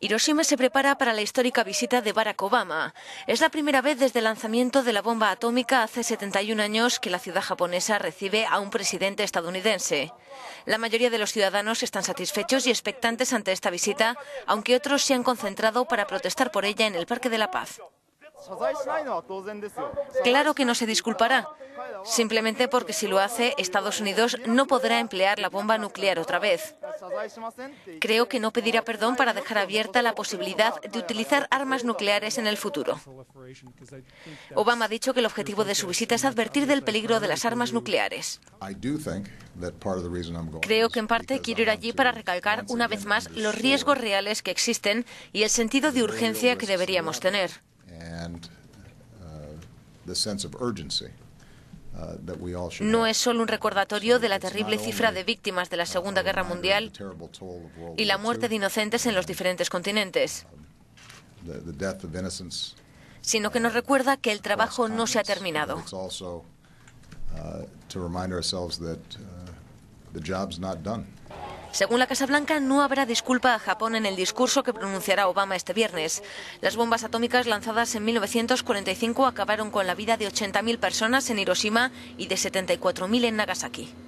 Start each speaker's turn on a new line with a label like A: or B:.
A: Hiroshima se prepara para la histórica visita de Barack Obama. Es la primera vez desde el lanzamiento de la bomba atómica hace 71 años que la ciudad japonesa recibe a un presidente estadounidense. La mayoría de los ciudadanos están satisfechos y expectantes ante esta visita, aunque otros se han concentrado para protestar por ella en el Parque de la Paz. Claro que no se disculpará, simplemente porque si lo hace, Estados Unidos no podrá emplear la bomba nuclear otra vez. Creo que no pedirá perdón para dejar abierta la posibilidad de utilizar armas nucleares en el futuro. Obama ha dicho que el objetivo de su visita es advertir del peligro de las armas nucleares. Creo que en parte quiero ir allí para recalcar una vez más los riesgos reales que existen y el sentido de urgencia que deberíamos tener.
B: Uh, Uh, no
A: es solo un recordatorio de la terrible cifra de víctimas de la Segunda Guerra Mundial y la muerte de inocentes en los diferentes continentes,
B: um,
A: sino que nos uh, recuerda que el trabajo no se ha terminado. Según la Casa Blanca, no habrá disculpa a Japón en el discurso que pronunciará Obama este viernes. Las bombas atómicas lanzadas en 1945 acabaron con la vida de 80.000 personas en Hiroshima y de 74.000 en Nagasaki.